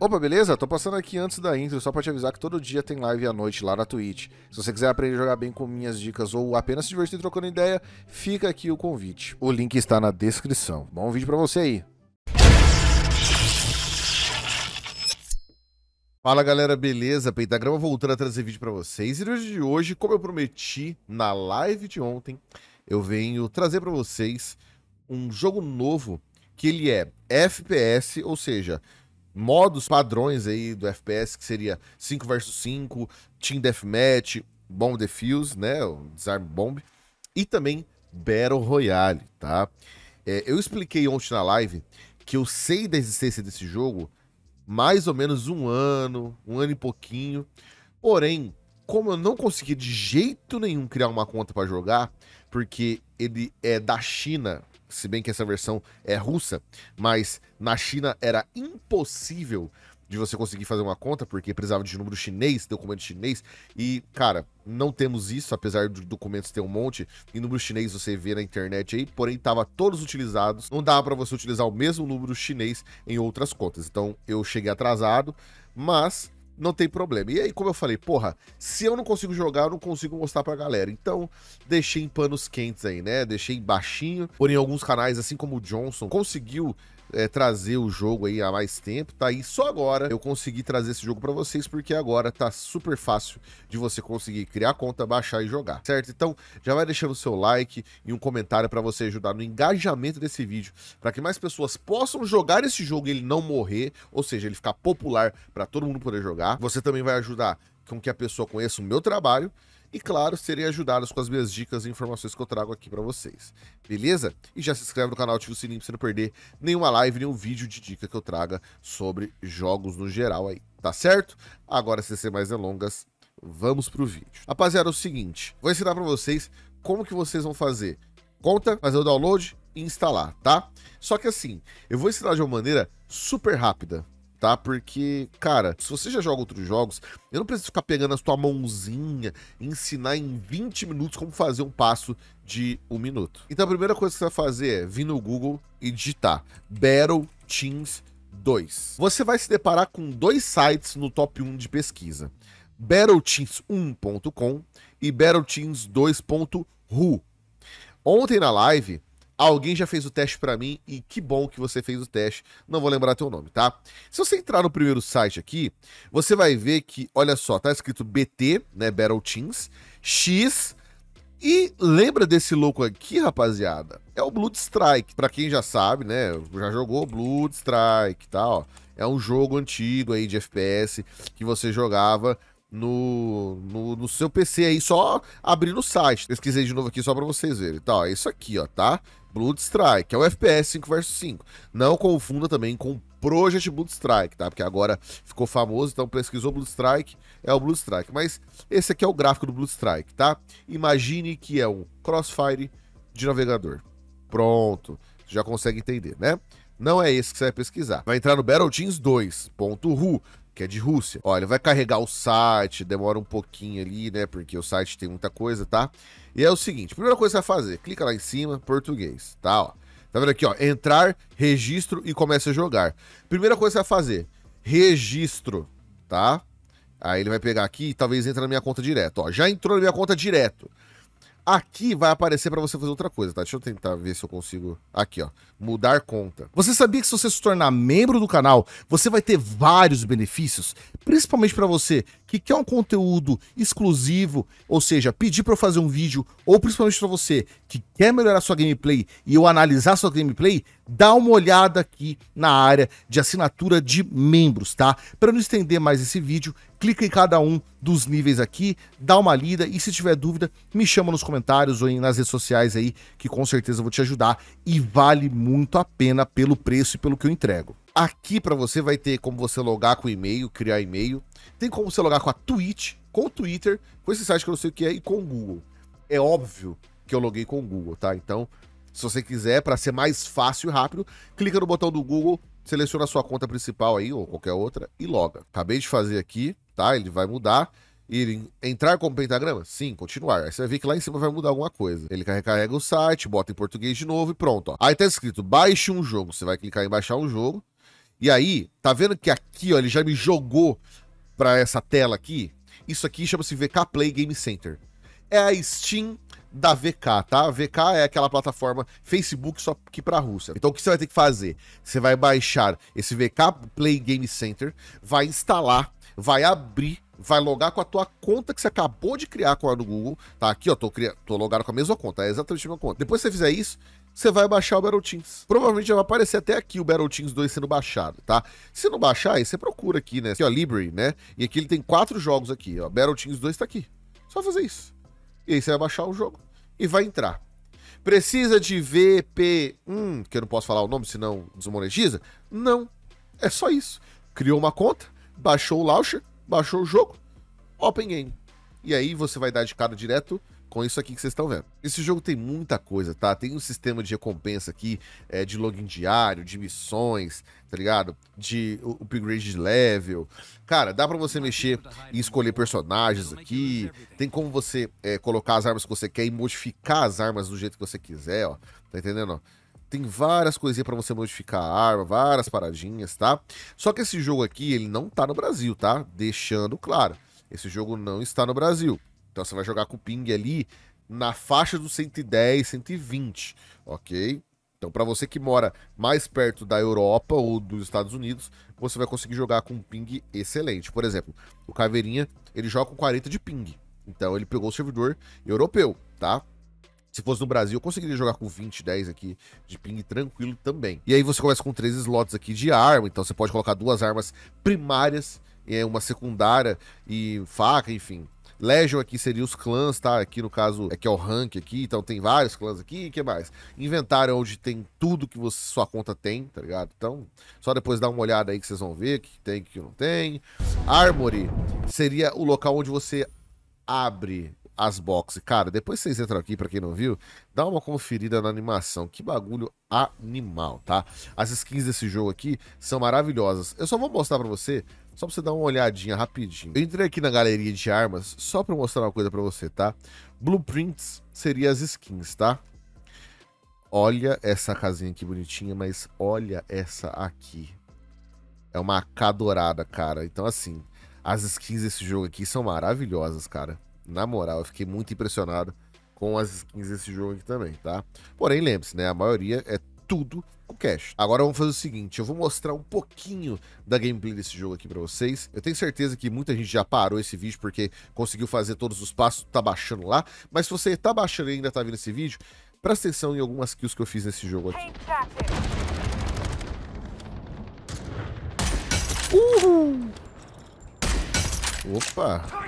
Opa, beleza? Tô passando aqui antes da intro só pra te avisar que todo dia tem live à noite lá na Twitch. Se você quiser aprender a jogar bem com minhas dicas ou apenas se divertir trocando ideia, fica aqui o convite. O link está na descrição. Bom vídeo pra você aí. Fala galera, beleza? Pentagrama voltando a trazer vídeo pra vocês. E no vídeo de hoje, como eu prometi na live de ontem, eu venho trazer pra vocês um jogo novo que ele é FPS, ou seja, modos padrões aí do FPS, que seria 5 versus 5, Team Deathmatch, Bomb Defuse, né, o Disarm Bomb, e também Battle Royale, tá? É, eu expliquei ontem na live que eu sei da existência desse jogo mais ou menos um ano, um ano e pouquinho, porém, como eu não consegui de jeito nenhum criar uma conta para jogar, porque ele é da China se bem que essa versão é russa, mas na China era impossível de você conseguir fazer uma conta, porque precisava de número chinês, documento chinês, e, cara, não temos isso, apesar de documentos ter um monte, e número chinês você vê na internet aí, porém tava todos utilizados, não dava para você utilizar o mesmo número chinês em outras contas, então eu cheguei atrasado, mas não tem problema. E aí, como eu falei, porra, se eu não consigo jogar, eu não consigo mostrar pra galera. Então, deixei em panos quentes aí, né? Deixei baixinho. Porém, alguns canais, assim como o Johnson, conseguiu é, trazer o jogo aí há mais tempo, tá aí só agora eu consegui trazer esse jogo para vocês, porque agora tá super fácil de você conseguir criar conta, baixar e jogar, certo? Então já vai deixando o seu like e um comentário para você ajudar no engajamento desse vídeo, para que mais pessoas possam jogar esse jogo e ele não morrer, ou seja, ele ficar popular para todo mundo poder jogar. Você também vai ajudar com que a pessoa conheça o meu trabalho e, claro, serem ajudados com as minhas dicas e informações que eu trago aqui para vocês. Beleza? E já se inscreve no canal, ativa o sininho para você não perder nenhuma live, nenhum vídeo de dica que eu traga sobre jogos no geral aí, tá certo? Agora, sem mais delongas, vamos pro vídeo. Rapaziada, é o seguinte, vou ensinar para vocês como que vocês vão fazer conta, fazer o download e instalar, tá? Só que assim, eu vou ensinar de uma maneira super rápida, tá? Porque, cara, se você já joga outros jogos, eu não preciso ficar pegando a sua mãozinha e ensinar em 20 minutos como fazer um passo de um minuto. Então a primeira coisa que você vai fazer é vir no Google e digitar Battle Teams 2. Você vai se deparar com dois sites no top 1 de pesquisa. BattleTeams1.com e BattleTeams2.ru. Ontem na live, Alguém já fez o teste para mim e que bom que você fez o teste. Não vou lembrar teu nome, tá? Se você entrar no primeiro site aqui, você vai ver que, olha só, tá escrito BT, né, Battle Teams, X e lembra desse louco aqui, rapaziada? É o Blood Strike. Para quem já sabe, né, já jogou Blood Strike, tá, ó. É um jogo antigo aí de FPS que você jogava no, no, no seu PC aí, só abrindo o site. Pesquisei de novo aqui só para vocês verem. Tá, ó, é isso aqui, ó, tá? Bloodstrike, é o FPS 5 vs 5. Não confunda também com Project Bloodstrike, tá? Porque agora ficou famoso, então pesquisou Bloodstrike, é o Bloodstrike. Mas esse aqui é o gráfico do Bloodstrike, tá? Imagine que é um Crossfire de navegador. Pronto, já consegue entender, né? Não é esse que você vai pesquisar. Vai entrar no BattleTeams 2.ru, que é de Rússia. Olha, vai carregar o site, demora um pouquinho ali, né? Porque o site tem muita coisa, tá? E é o seguinte, primeira coisa que você vai fazer, clica lá em cima, português, tá? Ó. Tá vendo aqui, ó? Entrar, registro e começa a jogar. Primeira coisa que você vai fazer, registro, tá? Aí ele vai pegar aqui e talvez entre na minha conta direto, ó. Já entrou na minha conta direto. Aqui vai aparecer para você fazer outra coisa, tá? Deixa eu tentar ver se eu consigo... Aqui, ó. Mudar conta. Você sabia que se você se tornar membro do canal, você vai ter vários benefícios? Principalmente para você que quer um conteúdo exclusivo, ou seja, pedir para eu fazer um vídeo, ou principalmente para você que quer melhorar sua gameplay e eu analisar sua gameplay, dá uma olhada aqui na área de assinatura de membros, tá? Para não estender mais esse vídeo, clica em cada um dos níveis aqui, dá uma lida e se tiver dúvida, me chama nos comentários ou nas redes sociais aí, que com certeza eu vou te ajudar e vale muito a pena pelo preço e pelo que eu entrego. Aqui para você vai ter como você logar com e-mail, criar e-mail, tem como você logar com a Twitch, com o Twitter, com esse site que eu não sei o que é e com o Google. É óbvio que eu loguei com o Google, tá? Então, se você quiser, para ser mais fácil e rápido, clica no botão do Google, seleciona a sua conta principal aí ou qualquer outra e loga. Acabei de fazer aqui tá? Ele vai mudar. Ir entrar como pentagrama? Sim, continuar. Aí você vai ver que lá em cima vai mudar alguma coisa. Ele carrega o site, bota em português de novo e pronto. Ó. Aí tá escrito baixe um jogo. Você vai clicar em baixar um jogo. E aí, tá vendo que aqui, ó, ele já me jogou pra essa tela aqui? Isso aqui chama-se VK Play Game Center. É a Steam da VK, tá? A VK é aquela plataforma Facebook só que para Rússia. Então o que você vai ter que fazer? Você vai baixar esse VK Play Game Center, vai instalar vai abrir, vai logar com a tua conta que você acabou de criar com a do Google. Tá aqui, ó, tô, cri... tô logado com a mesma conta, é exatamente a mesma conta. Depois que você fizer isso, você vai baixar o Battletoads. Provavelmente já vai aparecer até aqui o Battletoads 2 sendo baixado, tá? Se não baixar, aí você procura aqui, né? Aqui, ó, Library, né? E aqui ele tem quatro jogos aqui, ó. Battletoads 2 tá aqui. Só fazer isso. E aí você vai baixar o jogo e vai entrar. Precisa de VP1, que eu não posso falar o nome, senão desmonetiza? Não. É só isso. Criou uma conta, baixou o launcher, baixou o jogo, open game. E aí você vai dar de cara direto com isso aqui que vocês estão vendo. Esse jogo tem muita coisa, tá? Tem um sistema de recompensa aqui, é, de login diário, de missões, tá ligado? De upgrade de level. Cara, dá pra você mexer e escolher personagens aqui. Tem como você é, colocar as armas que você quer e modificar as armas do jeito que você quiser, ó. Tá entendendo? Ó? Tem várias coisinhas para você modificar a arma, várias paradinhas, tá? Só que esse jogo aqui, ele não tá no Brasil, tá? Deixando claro, esse jogo não está no Brasil. Então você vai jogar com o ping ali na faixa dos 110, 120, ok? Então, para você que mora mais perto da Europa ou dos Estados Unidos, você vai conseguir jogar com um ping excelente. Por exemplo, o Caveirinha, ele joga com 40 de ping. Então, ele pegou o servidor europeu, tá? Se fosse no Brasil, eu conseguiria jogar com 20, 10 aqui de ping tranquilo também. E aí você começa com três slots aqui de arma, então você pode colocar duas armas primárias, uma secundária e faca, enfim. Legion aqui seria os clãs, tá? Aqui no caso, é que é o rank aqui, então tem vários clãs aqui, e que mais? Inventário é onde tem tudo que você, sua conta tem, tá ligado? Então, só depois dá uma olhada aí que vocês vão ver que tem, que não tem. Armory seria o local onde você abre as boxes. Cara, depois vocês entram aqui, para quem não viu, dá uma conferida na animação. Que bagulho animal, tá? As skins desse jogo aqui são maravilhosas. Eu só vou mostrar para você, só pra você dar uma olhadinha rapidinho. Eu entrei aqui na galeria de armas só pra mostrar uma coisa para você, tá? Blueprints seria as skins, tá? Olha essa casinha aqui bonitinha, mas olha essa aqui. É uma AK dourada, cara. Então, assim, as skins desse jogo aqui são maravilhosas, cara na moral, eu fiquei muito impressionado com as skins desse jogo aqui também, tá? Porém, lembre-se, né? A maioria é tudo com cash. Agora vamos fazer o seguinte, eu vou mostrar um pouquinho da gameplay desse jogo aqui pra vocês. Eu tenho certeza que muita gente já parou esse vídeo porque conseguiu fazer todos os passos, tá baixando lá. Mas se você tá baixando e ainda tá vendo esse vídeo, presta atenção em algumas kills que eu fiz nesse jogo aqui. Uhul! Opa!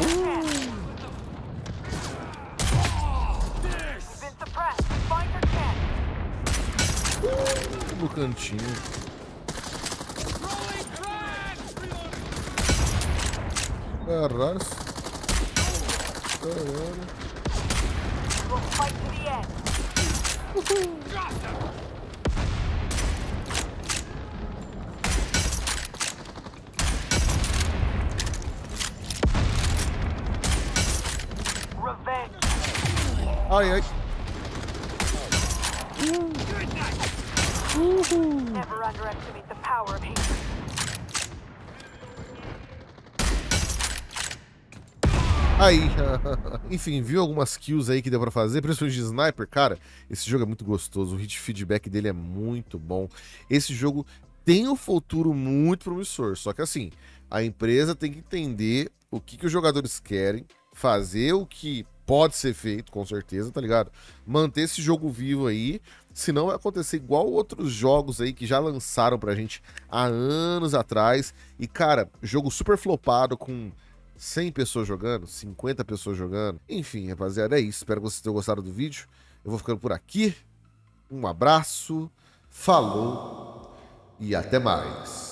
Uh, no cantinho. Caralho. Caralho. Uhum. Ai, ai. Aí, enfim, viu algumas kills aí que deu pra fazer, principalmente de sniper, cara, esse jogo é muito gostoso, o hit feedback dele é muito bom. Esse jogo tem um futuro muito promissor, só que assim, a empresa tem que entender o que, que os jogadores querem, fazer o que pode ser feito, com certeza, tá ligado? Manter esse jogo vivo aí, senão vai acontecer igual outros jogos aí que já lançaram pra gente há anos atrás. E, cara, jogo super flopado com 100 pessoas jogando, 50 pessoas jogando. Enfim, rapaziada, é isso. Espero que vocês tenham gostado do vídeo. Eu vou ficando por aqui. Um abraço, falou e até mais.